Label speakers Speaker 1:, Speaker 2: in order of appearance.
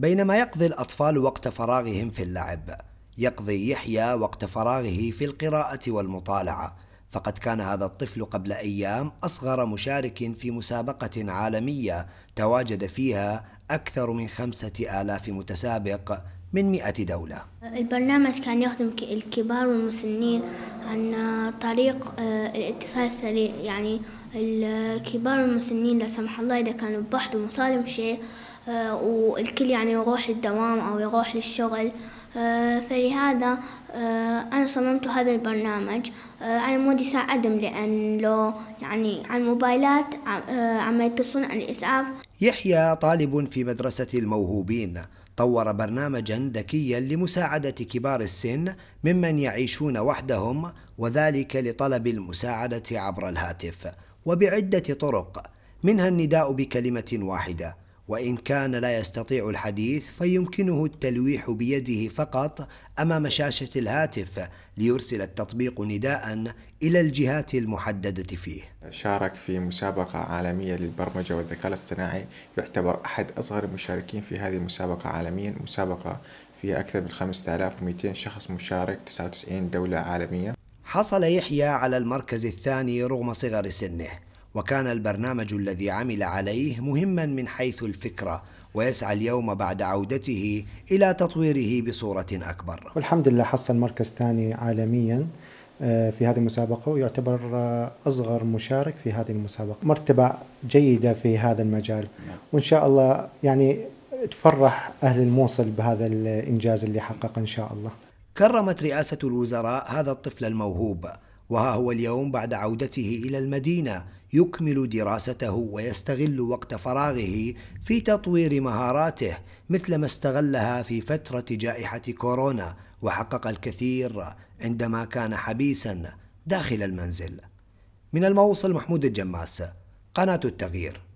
Speaker 1: بينما يقضي الأطفال وقت فراغهم في اللعب يقضي يحيى وقت فراغه في القراءة والمطالعة فقد كان هذا الطفل قبل أيام أصغر مشارك في مسابقة عالمية تواجد فيها أكثر من خمسة آلاف متسابق من 100 دولة
Speaker 2: البرنامج كان يخدم الكبار والمسنين عن طريق آه، الاتصال السريع يعني الكبار والمسنين لا سمح الله إذا كانوا بحث ومصالم شيء آه، والكل يعني يروح للدوام أو يروح للشغل آه، فلهذا أنا صممت هذا البرنامج على مود يساعدهم لأن لو يعني على الموبايلات عم يتصلون عن الإسعاف
Speaker 1: يحيى طالب في مدرسة الموهوبين طور برنامجا ذكيا لمساعدة كبار السن ممن يعيشون وحدهم وذلك لطلب المساعدة عبر الهاتف وبعدة طرق منها النداء بكلمة واحدة وإن كان لا يستطيع الحديث فيمكنه التلويح بيده فقط أمام شاشة الهاتف ليرسل التطبيق نداء إلى الجهات المحددة فيه
Speaker 3: شارك في مسابقة عالمية للبرمجة والذكاء الاصطناعي يعتبر أحد أصغر المشاركين في هذه المسابقة عالميا مسابقة فيها أكثر من 5200 شخص مشارك 99
Speaker 1: دولة عالمية حصل يحيى على المركز الثاني رغم صغر سنه وكان البرنامج الذي عمل عليه مهما من حيث الفكرة ويسعى اليوم بعد عودته إلى تطويره بصورة أكبر
Speaker 3: والحمد لله حصل مركز ثاني عالميا آه، في هذه المسابقة ويعتبر أصغر مشارك في هذه المسابقة مرتبة جيدة في هذا المجال نعم. وإن شاء الله يعني تفرح أهل الموصل بهذا الإنجاز اللي حققه إن شاء الله
Speaker 1: كرمت رئاسة الوزراء هذا الطفل الموهوب وها هو اليوم بعد عودته إلى المدينة يكمل دراسته ويستغل وقت فراغه في تطوير مهاراته مثل ما استغلها في فترة جائحة كورونا وحقق الكثير عندما كان حبيسا داخل المنزل من الموصل محمود الجماس
Speaker 2: قناة التغيير